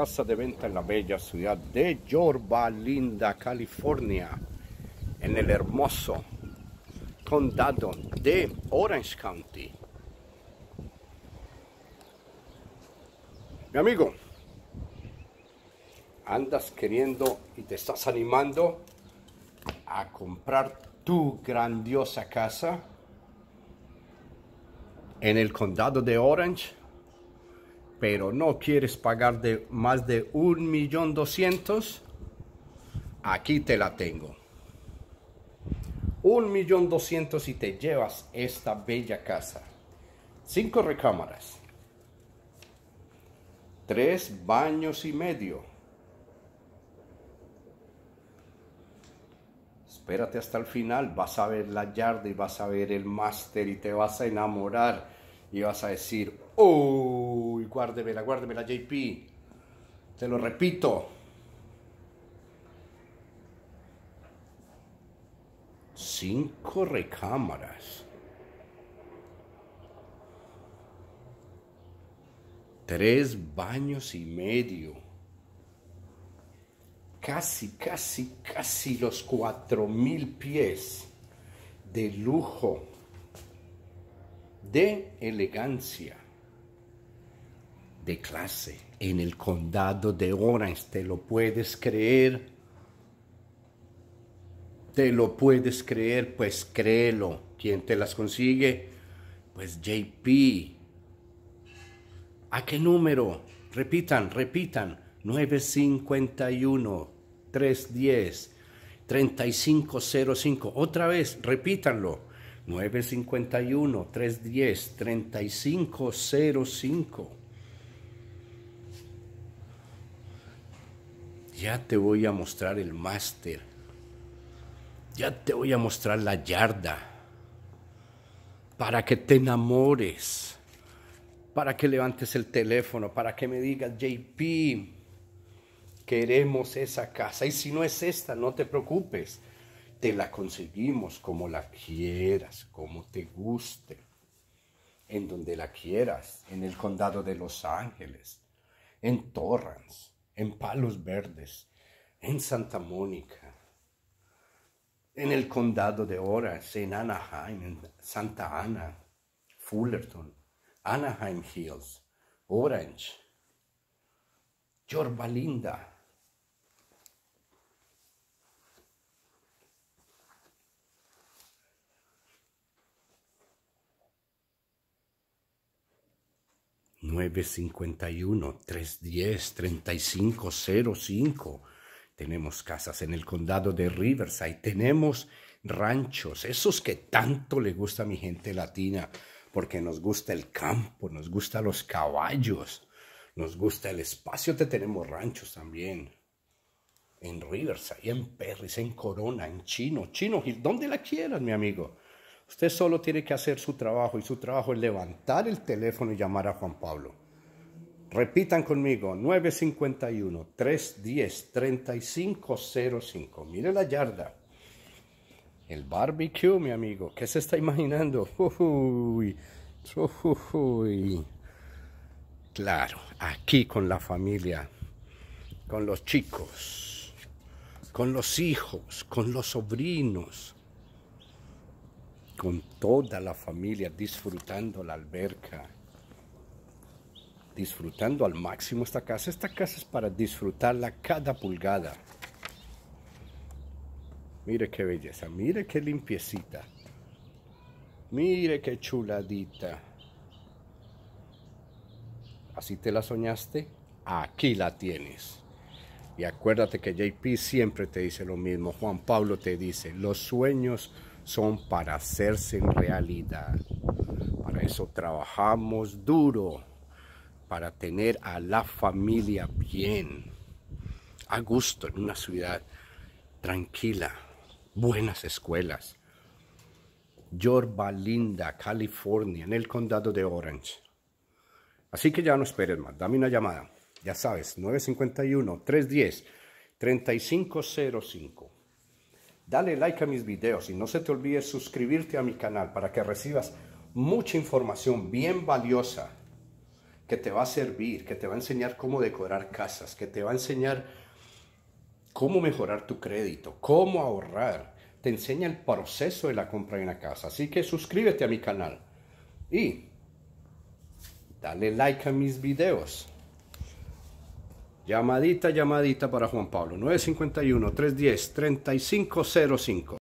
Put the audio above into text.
casa de venta en la bella ciudad de Yorba Linda, California, en el hermoso condado de Orange County. Mi amigo, andas queriendo y te estás animando a comprar tu grandiosa casa en el condado de Orange pero no quieres pagar de más de un millón doscientos, aquí te la tengo. Un millón doscientos y te llevas esta bella casa. Cinco recámaras. Tres baños y medio. Espérate hasta el final, vas a ver la yarda y vas a ver el máster y te vas a enamorar y vas a decir, ¡oh! Guárdemela, la JP. Te lo repito. Cinco recámaras. Tres baños y medio. Casi, casi, casi los cuatro mil pies de lujo, de elegancia clase en el condado de Orange. ¿Te lo puedes creer? ¿Te lo puedes creer? Pues créelo. ¿Quién te las consigue? Pues JP. ¿A qué número? Repitan, repitan. 951 310 3505. Otra vez, repítanlo. 951 310 3505. Ya te voy a mostrar el máster. Ya te voy a mostrar la yarda. Para que te enamores. Para que levantes el teléfono. Para que me digas, JP, queremos esa casa. Y si no es esta, no te preocupes. Te la conseguimos como la quieras, como te guste. En donde la quieras. En el condado de Los Ángeles. En Torrance en Palos Verdes, en Santa Mónica, en el condado de orange en Anaheim, en Santa Ana, Fullerton, Anaheim Hills, Orange, Yorba 951-310-3505. Tenemos casas en el condado de Riverside, tenemos ranchos, esos que tanto le gusta a mi gente latina, porque nos gusta el campo, nos gusta los caballos, nos gusta el espacio, te tenemos ranchos también. En Riverside, en Perris, en Corona, en Chino, Chino Hill, donde la quieras, mi amigo. Usted solo tiene que hacer su trabajo y su trabajo es levantar el teléfono y llamar a Juan Pablo. Repitan conmigo, 951-310-3505. Mire la yarda. El barbecue, mi amigo. ¿Qué se está imaginando? Claro, aquí con la familia, con los chicos, con los hijos, con los sobrinos con toda la familia disfrutando la alberca, disfrutando al máximo esta casa. Esta casa es para disfrutarla cada pulgada. Mire qué belleza, mire qué limpiecita. Mire qué chuladita. Así te la soñaste, aquí la tienes. Y acuérdate que JP siempre te dice lo mismo, Juan Pablo te dice, los sueños son para hacerse en realidad. Para eso trabajamos duro, para tener a la familia bien, a gusto, en una ciudad tranquila, buenas escuelas. Yorba Linda, California, en el condado de Orange. Así que ya no esperes más, dame una llamada. Ya sabes, 951-310-3505. Dale like a mis videos y no se te olvide suscribirte a mi canal para que recibas mucha información bien valiosa que te va a servir, que te va a enseñar cómo decorar casas, que te va a enseñar cómo mejorar tu crédito, cómo ahorrar. Te enseña el proceso de la compra de una casa. Así que suscríbete a mi canal y dale like a mis videos. Llamadita, llamadita para Juan Pablo. 951-310-3505.